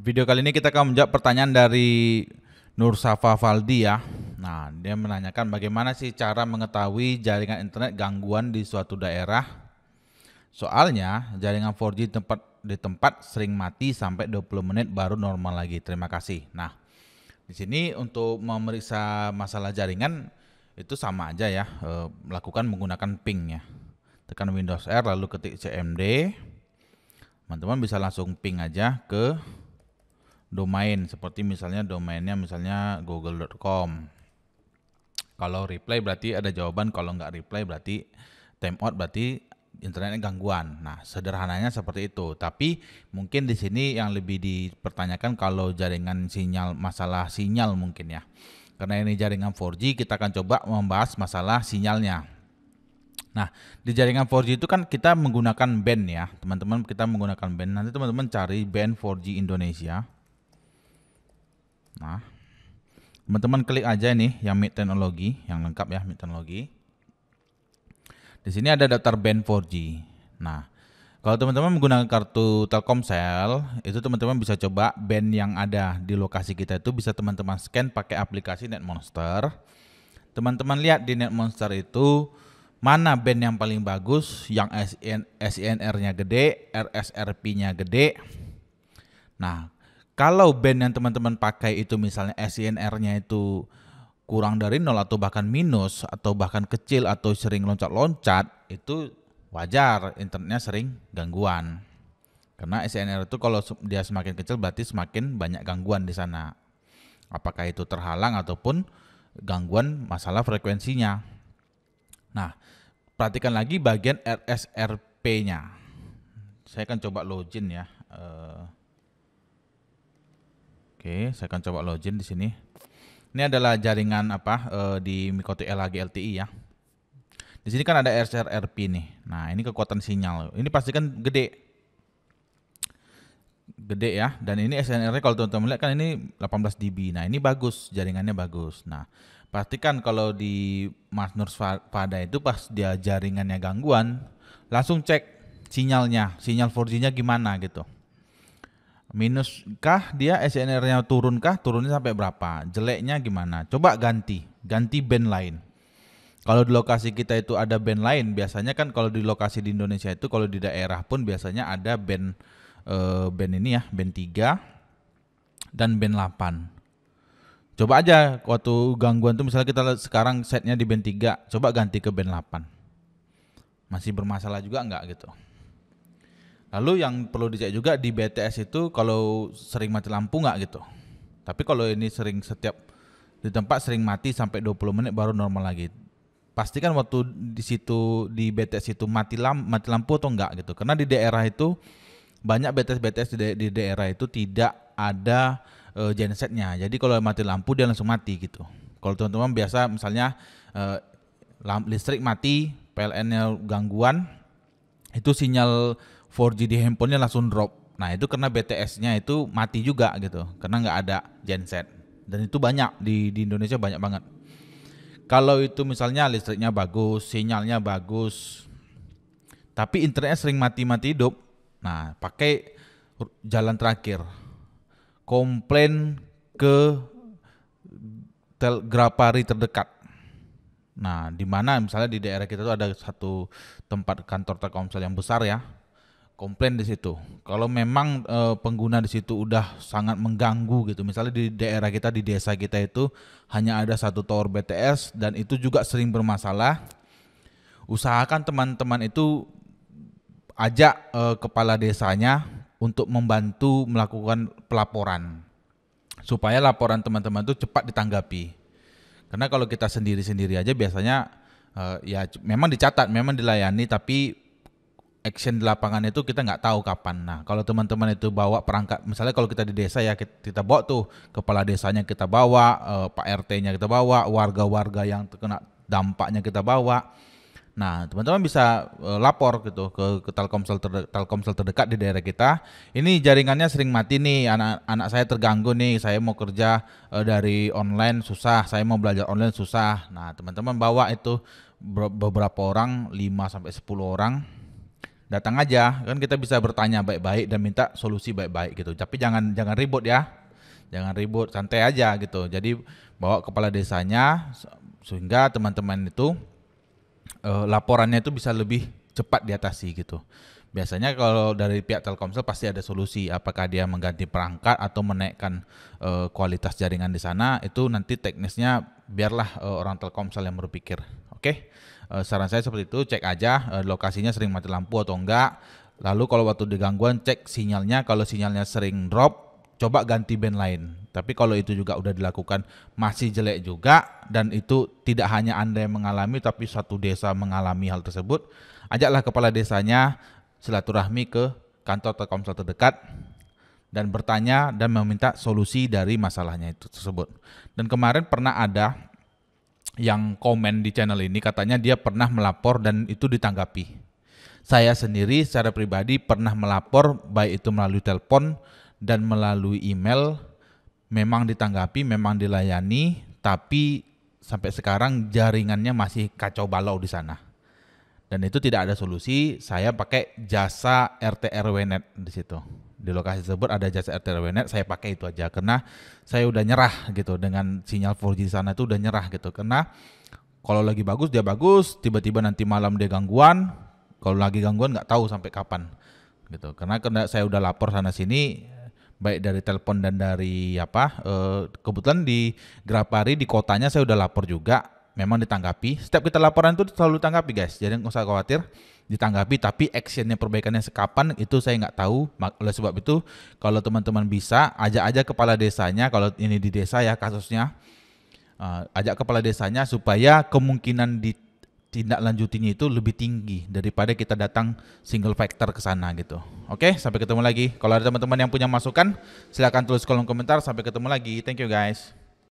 Video kali ini kita akan menjawab pertanyaan dari Nur Safa Valdi ya. Nah, dia menanyakan bagaimana sih cara mengetahui jaringan internet gangguan di suatu daerah. Soalnya jaringan 4G tempat di tempat sering mati sampai 20 menit baru normal lagi. Terima kasih. Nah, di sini untuk memeriksa masalah jaringan itu sama aja ya, melakukan eh, menggunakan ping ya. Tekan Windows R lalu ketik CMD. Teman-teman bisa langsung ping aja ke domain seperti misalnya domainnya misalnya google.com. Kalau reply berarti ada jawaban, kalau nggak reply berarti timeout berarti internetnya gangguan. Nah, sederhananya seperti itu. Tapi mungkin di sini yang lebih dipertanyakan kalau jaringan sinyal masalah sinyal mungkin ya. Karena ini jaringan 4G, kita akan coba membahas masalah sinyalnya. Nah, di jaringan 4G itu kan kita menggunakan band ya, teman-teman. Kita menggunakan band. Nanti teman-teman cari band 4G Indonesia Nah, teman-teman klik aja nih yang mid teknologi, yang lengkap ya mid teknologi. Di sini ada daftar band 4G. Nah, kalau teman-teman menggunakan kartu Telkomsel, itu teman-teman bisa coba band yang ada di lokasi kita itu bisa teman-teman scan pakai aplikasi NetMonster. Teman-teman lihat di NetMonster itu mana band yang paling bagus, yang SIN, SINR-nya gede, RSRP-nya gede. Nah, kalau band yang teman-teman pakai itu misalnya snr nya itu kurang dari nol atau bahkan minus atau bahkan kecil atau sering loncat-loncat itu wajar internetnya sering gangguan. Karena SNR itu kalau dia semakin kecil berarti semakin banyak gangguan di sana. Apakah itu terhalang ataupun gangguan masalah frekuensinya. Nah, perhatikan lagi bagian RSRP-nya. Saya akan coba login ya. Eh, Oke, saya akan coba login di sini. Ini adalah jaringan apa eh, di Mikoti LHG LTI ya. Di sini kan ada SRRP nih. Nah, ini kekuatan sinyal. Ini pastikan gede. Gede ya. Dan ini SNR-nya kalau teman-teman lihat kan ini 18 dB. Nah, ini bagus, jaringannya bagus. Nah, pastikan kalau di Mas Nur pada itu pas dia jaringannya gangguan, langsung cek sinyalnya, sinyal 4G-nya gimana gitu minus kah dia SNR-nya turun kah Turunnya sampai berapa? Jeleknya gimana? Coba ganti, ganti band lain. Kalau di lokasi kita itu ada band lain, biasanya kan kalau di lokasi di Indonesia itu kalau di daerah pun biasanya ada band eh, band ini ya, band 3 dan band 8. Coba aja waktu gangguan tuh misalnya kita sekarang setnya di band 3, coba ganti ke band 8. Masih bermasalah juga enggak gitu. Lalu yang perlu dicek juga di BTS itu kalau sering mati lampu nggak gitu. Tapi kalau ini sering setiap di tempat sering mati sampai 20 menit baru normal lagi. Pastikan waktu di situ di BTS itu mati lampu, mati lampu atau enggak gitu. Karena di daerah itu banyak BTS-BTS di, da di daerah itu tidak ada e, gensetnya. Jadi kalau mati lampu dia langsung mati gitu. Kalau teman-teman biasa misalnya eh, lamp listrik mati, PLN-nya gangguan, itu sinyal 4G di handphonenya langsung drop. Nah itu karena BTS-nya itu mati juga gitu, karena nggak ada genset. Dan itu banyak di, di Indonesia banyak banget. Kalau itu misalnya listriknya bagus, sinyalnya bagus, tapi internet sering mati-mati hidup. Nah pakai jalan terakhir, komplain ke telgrapari terdekat. Nah, di mana misalnya di daerah kita tuh ada satu tempat kantor Telkomsel yang besar ya komplain di situ. Kalau memang e, pengguna di situ udah sangat mengganggu gitu. Misalnya di daerah kita di desa kita itu hanya ada satu tower BTS dan itu juga sering bermasalah. Usahakan teman-teman itu ajak e, kepala desanya untuk membantu melakukan pelaporan supaya laporan teman-teman itu cepat ditanggapi. Karena kalau kita sendiri-sendiri aja biasanya e, ya memang dicatat, memang dilayani tapi action di lapangan itu kita nggak tahu kapan. Nah, kalau teman-teman itu bawa perangkat, misalnya kalau kita di desa ya kita, bawa tuh kepala desanya kita bawa, eh, Pak RT-nya kita bawa, warga-warga yang terkena dampaknya kita bawa. Nah, teman-teman bisa eh, lapor gitu ke, ke Telkomsel terde, Telkomsel terdekat di daerah kita. Ini jaringannya sering mati nih, anak anak saya terganggu nih. Saya mau kerja eh, dari online susah, saya mau belajar online susah. Nah, teman-teman bawa itu beberapa orang, 5 sampai 10 orang datang aja kan kita bisa bertanya baik-baik dan minta solusi baik-baik gitu tapi jangan jangan ribut ya jangan ribut santai aja gitu jadi bawa kepala desanya sehingga teman-teman itu eh, laporannya itu bisa lebih cepat diatasi gitu biasanya kalau dari pihak Telkomsel pasti ada solusi apakah dia mengganti perangkat atau menaikkan eh, kualitas jaringan di sana itu nanti teknisnya biarlah eh, orang Telkomsel yang berpikir Oke, okay? Eh, saran saya seperti itu, cek aja eh, lokasinya sering mati lampu atau enggak. Lalu kalau waktu digangguan cek sinyalnya, kalau sinyalnya sering drop, coba ganti band lain. Tapi kalau itu juga udah dilakukan masih jelek juga dan itu tidak hanya Anda yang mengalami tapi satu desa mengalami hal tersebut, ajaklah kepala desanya silaturahmi ke kantor Telkomsel terdekat dan bertanya dan meminta solusi dari masalahnya itu tersebut. Dan kemarin pernah ada yang komen di channel ini katanya dia pernah melapor dan itu ditanggapi. Saya sendiri secara pribadi pernah melapor baik itu melalui telepon dan melalui email memang ditanggapi, memang dilayani, tapi sampai sekarang jaringannya masih kacau balau di sana. Dan itu tidak ada solusi, saya pakai jasa RT RW Net di situ di lokasi tersebut ada jasa net saya pakai itu aja karena saya udah nyerah gitu dengan sinyal 4G sana itu udah nyerah gitu karena kalau lagi bagus dia bagus tiba-tiba nanti malam dia gangguan kalau lagi gangguan nggak tahu sampai kapan gitu karena karena saya udah lapor sana sini baik dari telepon dan dari apa eh, kebetulan di Grapari di kotanya saya udah lapor juga memang ditanggapi. Setiap kita laporan itu selalu tanggapi guys, jadi nggak usah khawatir ditanggapi. Tapi actionnya perbaikannya sekapan itu saya nggak tahu. Oleh sebab itu kalau teman-teman bisa ajak aja kepala desanya kalau ini di desa ya kasusnya, uh, ajak kepala desanya supaya kemungkinan ditindaklanjutinya itu lebih tinggi daripada kita datang single factor ke sana gitu. Oke, sampai ketemu lagi. Kalau ada teman-teman yang punya masukan, silahkan tulis kolom komentar. Sampai ketemu lagi. Thank you guys.